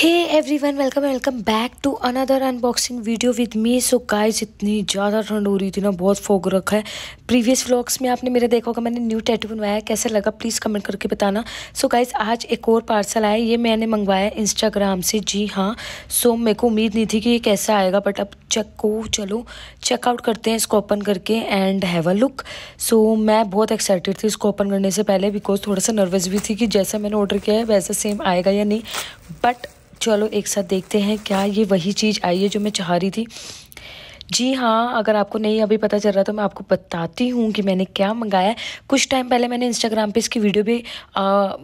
hey one welcome welcome back to another unboxing video with me so guys इतनी ज़्यादा ठंड हो रही थी ना बहुत फोक रखा है प्रीवियस व्लॉग्स में आपने मेरा देखा होगा मैंने न्यू टैटू बनवाया कैसा लगा प्लीज़ कमेंट करके बताना सो so गाइस आज एक और पार्सल आया ये मैंने मंगवाया इंस्टाग्राम से जी हाँ सो so, मेरे को उम्मीद नहीं थी कि ये कैसा आएगा बट अब चेक को चलो चेकआउट करते हैं इसको ओपन करके and have a look so मैं बहुत एक्साइटेड थी इसको ओपन करने से पहले बिकॉज थोड़ा सा नर्वस भी थी कि जैसा मैंने ऑर्डर किया है वैसा सेम आएगा या नहीं बट चलो एक साथ देखते हैं क्या ये वही चीज़ आई है जो मैं चाह रही थी जी हाँ अगर आपको नहीं अभी पता चल रहा तो मैं आपको बताती हूँ कि मैंने क्या मंगाया कुछ टाइम पहले मैंने इंस्टाग्राम पे इसकी वीडियो भी आ,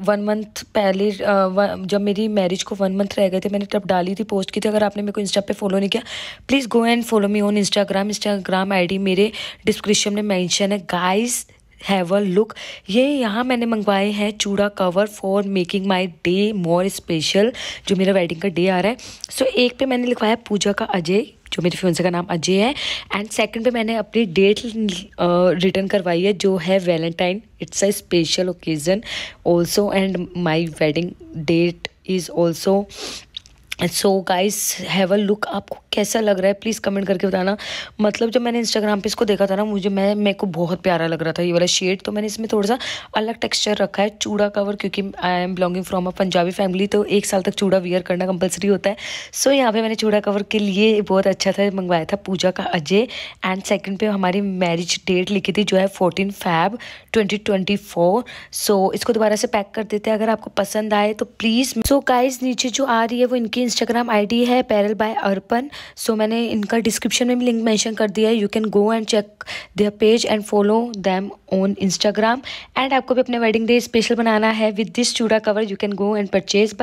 वन मंथ पहले आ, व, जब मेरी मैरिज को वन मंथ रह गए थे मैंने तब डाली थी पोस्ट की थी अगर आपने मेरे को इंस्टा पे फॉलो नहीं किया please go and follow me on Instagram Instagram ID मेरे डिस्क्रिप्शन में मैंशन है गाइज़ हैव अ लुक ये यहाँ मैंने मंगवाए हैं chooda cover for making my day more special जो मेरा वेडिंग का डे आ रहा है सो so, एक पे मैंने लिखवाया पूजा का अजय जो मेरे फ्योन्से का नाम अजय है एंड सेकंड पे मैंने अपनी डेट रिटर्न करवाई है जो है Valentine it's a special occasion also and my wedding date is also so guys have a look आपको कैसा लग रहा है प्लीज़ कमेंट करके बताना मतलब जब मैंने इंस्टाग्राम पे इसको देखा था ना मुझे मैं मेरे को बहुत प्यारा लग रहा था ये वाला शेड तो मैंने इसमें थोड़ा सा अलग टेक्सचर रखा है चूड़ा कवर क्योंकि I am belonging from a Punjabi family तो एक साल तक चूड़ा वियर करना कंपलसरी होता है सो यहाँ पर मैंने चूड़ा कवर के लिए बहुत अच्छा था मंगवाया था पूजा का अजय एंड सेकेंड पर हमारी मैरिज डेट लिखी थी जो है fourteen feb twenty twenty four so इसको दोबारा से पैक कर देते हैं अगर आपको पसंद आए तो प्लीज़ सो गाइज नीचे जो आ रही है वो इनकी इंस्टाग्राम आई है पैरल बाय अर्पन सो so, मैंने इनका डिस्क्रिप्शन में भी लिंक मेंशन कर दिया है you can go and check their page and follow them on Instagram and आपको भी अपने वेडिंग डे स्पेशल बनाना है with this chooda cover you can go and purchase